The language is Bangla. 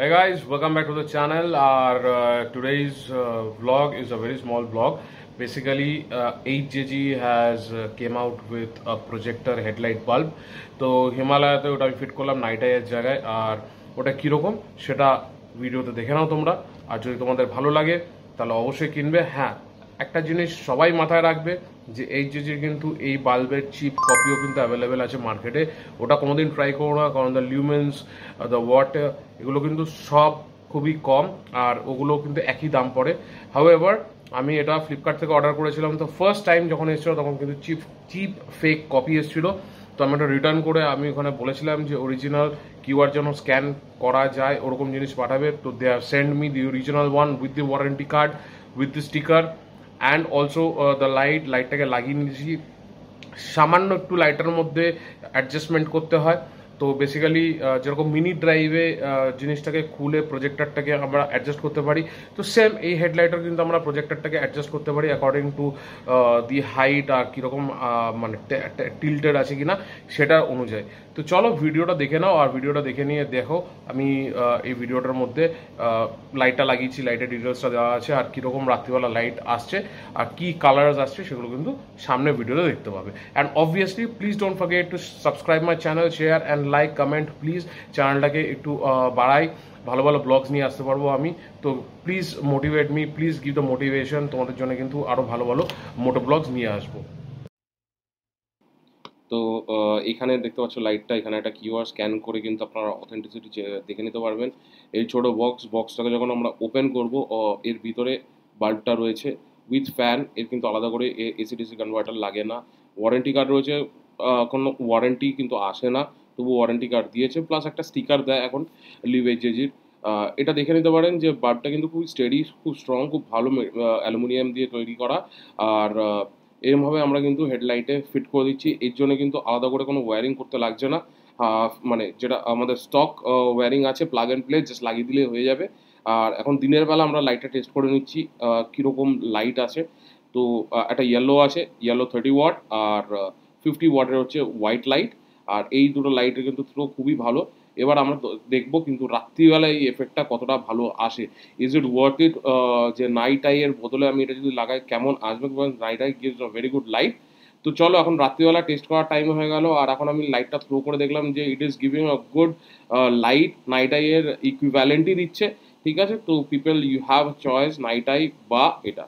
Hey guys, welcome back to the channel. Our uh, today's uh, vlog is a very small vlog. Basically, uh, HJG has uh, came out with a projector headlight bulb. তো হিমালয়াতে ওটা আমি ফিট করলাম নাইট আইয়ের জায়গায় আর ওটা কীরকম সেটা ভিডিওতে দেখে নাও তোমরা আর যদি তোমাদের ভালো লাগে তাহলে অবশ্যই কিনবে হ্যাঁ একটা জিনিস সবাই মাথায় রাখবে যে এইচএসির কিন্তু এই বাল্বের চিপ কপিও কিন্তু অ্যাভেলেবেল আছে মার্কেটে ওটা কোনোদিন ট্রাই করো না কারণ দ্য লিউমেন্স দ্য ওয়াটার এগুলো কিন্তু সব খুবই কম আর ওগুলো কিন্তু একই দাম পড়ে হাউ আমি এটা ফ্লিপকার্ট থেকে অর্ডার করেছিলাম তো ফার্স্ট টাইম যখন এসেছিলো তখন কিন্তু চিপ চিপ ফেক কপি এসেছিলো তো আমি এটা রিটার্ন করে আমি ওখানে বলেছিলাম যে অরিজিনাল কিউআর যেন স্ক্যান করা যায় ওরকম জিনিস পাঠাবে তো দে আর send me the original one with the warranty card with the sticker and also the light लाइटा के लागिए नहीं सामान्य एक लाइटर मध्य एडजस्टमेंट करते हैं তো বেসিক্যালি যেরকম মিনি ড্রাইভে জিনিসটাকে খুলে প্রজেক্টারটাকে আমরা অ্যাডজাস্ট করতে পারি তো সেম এই হেডলাইটার কিন্তু আমরা প্রজেক্টারটাকে অ্যাডজাস্ট করতে পারি অ্যাকর্ডিং টু দি হাইট আর কীরকম মানে টিল্টেড আছে কি না সেটা অনুযায়ী তো চলো ভিডিওটা দেখে নাও আর ভিডিওটা দেখে নিয়ে দেখো আমি এই ভিডিওটার মধ্যে লাইটটা লাগিয়েছি লাইটের ডিটেলসটা দেওয়া আছে আর কীরকম রাত্রিবেলা লাইট আসছে আর কী কালার্স আসছে সেগুলো কিন্তু সামনে ভিডিওটা দেখতে পাবে and obviously please don't forget to subscribe my channel share and like comment please চ্যানেলটাকে একটু বাড়াই ভালো ভালো ব্লগস নিয়ে আসতে পারবো আমি তো please motivate me please give the motivation তোমাদের জন্য কিন্তু আরও ভালো ভালো মোটো ব্লগস নিয়ে আসবো তো এখানে দেখতে পাচ্ছ লাইটটা এখানে একটা কিউআর স্ক্যান করে কিন্তু আপনারা অথেন্টিসিটি দেখে নিতে পারবেন এই ছোট বক্স বক্সটাকে যখন আমরা ওপেন করবো এর ভিতরে বাল্বটা রয়েছে উইথ ফ্যান এর কিন্তু আলাদা করে এসি ডিসি কনভার্টার লাগে না ওয়ারেন্টি কার্ড রয়েছে কোনো ওয়ারেন্টি কিন্তু আসে না তবু ওয়ারেন্টি কার্ড দিয়েছে প্লাস একটা স্টিকার দেয় এখন লিভেজেজির এটা দেখে নিতে পারেন যে বার্ডটা কিন্তু খুব স্টেডি খুব স্ট্রং খুব ভালো অ্যালুমিনিয়াম দিয়ে তৈরি করা আর এরমভাবে আমরা কিন্তু হেডলাইটে ফিট করে দিচ্ছি এর জন্য কিন্তু আলাদা করে কোনো ওয়্যারিং করতে লাগছে না মানে যেটা আমাদের স্টক ওয়্যারিং আছে প্লাগ অ্যান্ড প্লে জাস্ট লাগিয়ে দিলে হয়ে যাবে আর এখন দিনের বেলা আমরা লাইটটা টেস্ট করে নিচ্ছি কীরকম লাইট আছে তো একটা ইয়েলো আছে ইয়েলো থার্টি ওয়াট আর ফিফটি ওয়াটের হচ্ছে হোয়াইট লাইট আর এই দুটো লাইটের কিন্তু থ্রো খুবই ভালো এবার আমরা দেখব কিন্তু রাত্রিবেলায় এই এফেক্টটা কতটা ভালো আসে ইজ ইট ওয়ার্থ ইট যে নাইট আইয়ের বদলে আমি এটা যদি লাগাই কেমন আসবে night eye gives a very good light তো চলো এখন রাত্রিবেলা টেস্ট করার টাইম হয়ে গেল আর এখন আমি লাইটটা থ্রো করে দেখলাম যে it is giving a good light night আইয়ের ইকুইভ্যালেন্টই দিচ্ছে ঠিক আছে তো people you have choice night eye বা এটা